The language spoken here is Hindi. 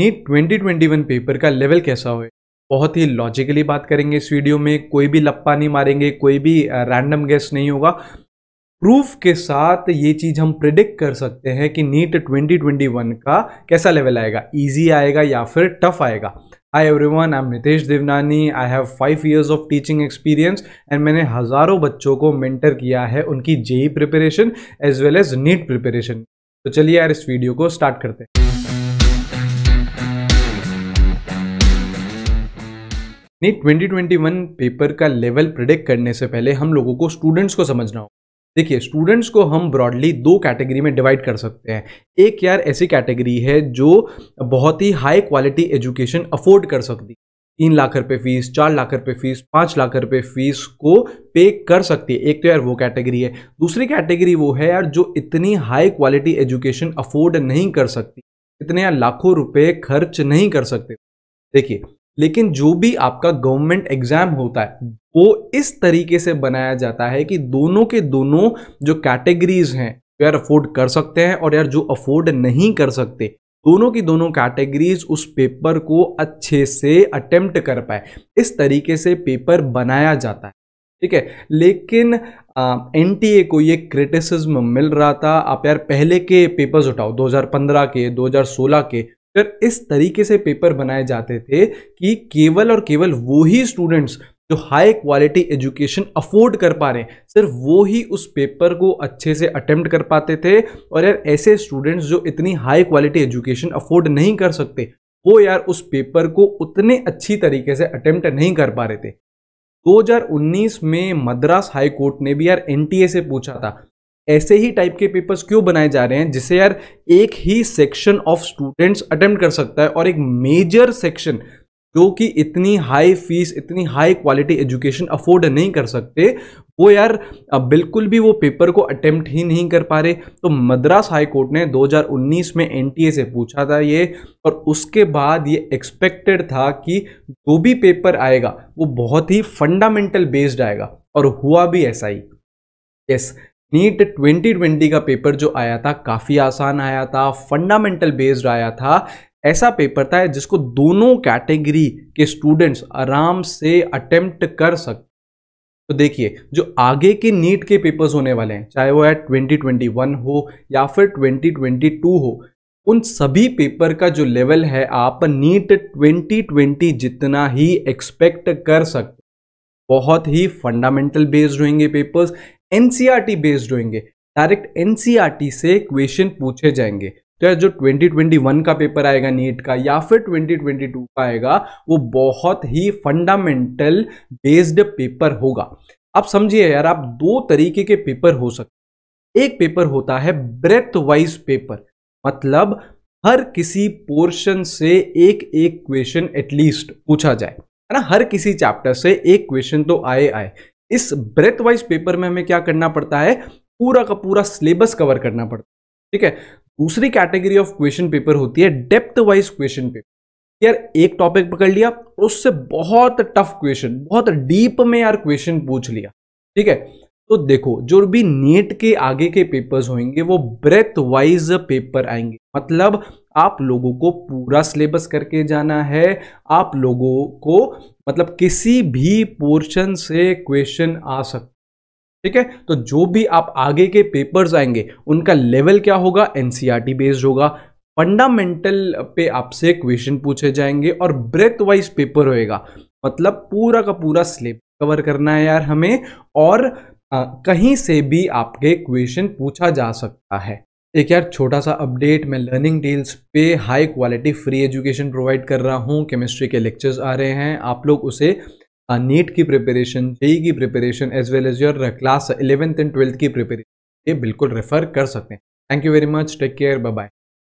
नीट 2021 पेपर का लेवल कैसा हो बहुत ही लॉजिकली बात करेंगे इस वीडियो में कोई भी लप्पा नहीं मारेंगे कोई भी रैंडम गेस नहीं होगा प्रूफ के साथ ये चीज़ हम प्रिडिक्ट कर सकते हैं कि नीट 2021 का कैसा लेवल आएगा इजी आएगा या फिर टफ आएगा everyone I am Nitesh Devnani I have five years of teaching experience and मैंने हज़ारों बच्चों को मेंटर किया है उनकी JEE preparation as well as NEET preparation तो चलिए यार इस वीडियो को स्टार्ट करते हैं नहीं 2021 पेपर का लेवल प्रिडिक्ट करने से पहले हम लोगों को स्टूडेंट्स को समझना होगा देखिए स्टूडेंट्स को हम ब्रॉडली दो कैटेगरी में डिवाइड कर सकते हैं एक यार ऐसी कैटेगरी है जो बहुत ही हाई क्वालिटी एजुकेशन अफोर्ड कर सकती तीन लाख रुपए फीस चार लाख रुपए फीस पाँच लाख रुपए फीस को पे कर सकती है एक तो यार वो कैटेगरी है दूसरी कैटेगरी वो है यार जो इतनी हाई क्वालिटी एजुकेशन अफोर्ड नहीं कर सकती इतने यार लाखों रुपये खर्च नहीं कर सकते देखिए लेकिन जो भी आपका गवर्नमेंट एग्जाम होता है वो इस तरीके से बनाया जाता है कि दोनों के दोनों जो कैटेगरीज हैं यार अफोर्ड कर सकते हैं और यार जो अफोर्ड नहीं कर सकते दोनों की दोनों कैटेगरीज उस पेपर को अच्छे से अटेम्प्ट कर पाए इस तरीके से पेपर बनाया जाता है ठीक है लेकिन एन को ये क्रिटिसिज्म मिल रहा था आप यार पहले के पेपर्स उठाओ 2015 के 2016 के फिर इस तरीके से पेपर बनाए जाते थे कि केवल और केवल वो ही स्टूडेंट्स जो हाई क्वालिटी एजुकेशन अफोर्ड कर पा रहे हैं सिर्फ वो ही उस पेपर को अच्छे से अटेम्प्ट कर पाते थे और यार ऐसे स्टूडेंट्स जो इतनी हाई क्वालिटी एजुकेशन अफोर्ड नहीं कर सकते वो यार उस पेपर को उतने अच्छी तरीके से अटेम्प्ट नहीं कर पा रहे थे 2019 में मद्रास हाई कोर्ट ने भी यार एनटीए से पूछा था ऐसे ही टाइप के पेपर्स क्यों बनाए जा रहे हैं जिसे यार एक ही सेक्शन ऑफ स्टूडेंट्स अटेम्प्ट कर सकता है और एक मेजर सेक्शन जो कि इतनी हाई फीस इतनी हाई क्वालिटी एजुकेशन अफोर्ड नहीं कर सकते वो यार बिल्कुल भी वो पेपर को अटेम्प्ट ही नहीं कर पा रहे तो मद्रास हाई कोर्ट ने 2019 में एन से पूछा था ये और उसके बाद ये एक्सपेक्टेड था कि जो भी पेपर आएगा वो बहुत ही फंडामेंटल बेस्ड आएगा और हुआ भी ऐसा ही यस yes, नीट 2020 का पेपर जो आया था काफ़ी आसान आया था फंडामेंटल बेस्ड आया था ऐसा पेपर था जिसको दोनों कैटेगरी के स्टूडेंट्स आराम से अटेम्प्ट कर सकते तो देखिए जो आगे के नीट के पेपर्स होने वाले हैं चाहे वो है 2021 हो या फिर 2022 हो उन सभी पेपर का जो लेवल है आप नीट 2020 जितना ही एक्सपेक्ट कर सकते बहुत ही फंडामेंटल बेस्ड होंगे पेपर्स एनसीईआरटी बेस्ड होंगे डायरेक्ट एनसीईआरटी से क्वेश्चन पूछे जाएंगे तो जो 2021 का पेपर आएगा नीट का या फिर 2022 का आएगा वो बहुत ही फंडामेंटल बेस्ड पेपर होगा आप समझिए यार आप दो तरीके के पेपर हो सकते एक पेपर होता है ब्रेथ वाइज पेपर मतलब हर किसी पोर्शन से एक एक क्वेश्चन एटलीस्ट पूछा जाए है ना हर किसी चैप्टर से एक क्वेश्चन तो आए आए इस ब्रेथ वाइज पेपर में हमें क्या करना पड़ता है पूरा का पूरा सिलेबस कवर करना पड़ता है ठीक है दूसरी कैटेगरी ऑफ क्वेश्चन पेपर होती है डेप्थ वाइज क्वेश्चन पेपर यार एक टॉपिक पकड़ लिया उससे बहुत टफ क्वेश्चन बहुत डीप में यार क्वेश्चन पूछ लिया ठीक है तो देखो जो भी नेट के आगे के पेपर्स होंगे वो ब्रेथ वाइज पेपर आएंगे मतलब आप लोगों को पूरा सिलेबस करके जाना है आप लोगों को मतलब किसी भी पोर्शन से क्वेश्चन आ सकते ठीक है तो जो भी आप आगे के पेपर्स आएंगे उनका लेवल क्या होगा एनसीईआरटी बेस्ड e होगा फंडामेंटल पे आपसे क्वेश्चन पूछे जाएंगे और ब्रेथ वाइज पेपर होएगा मतलब पूरा का पूरा स्लेप कवर करना है यार हमें और आ, कहीं से भी आपके क्वेश्चन पूछा जा सकता है एक यार छोटा सा अपडेट मैं लर्निंग डील्स पे high quality free education provide कर रहा हूँ केमिस्ट्री के लेक्चर्स आ रहे हैं आप लोग उसे नीट की प्रिपरेशन जेई e e की preparation as well as your class eleventh and twelfth की प्रिपरेशन ये बिल्कुल रेफर कर सकते हैं thank you very much take care bye bye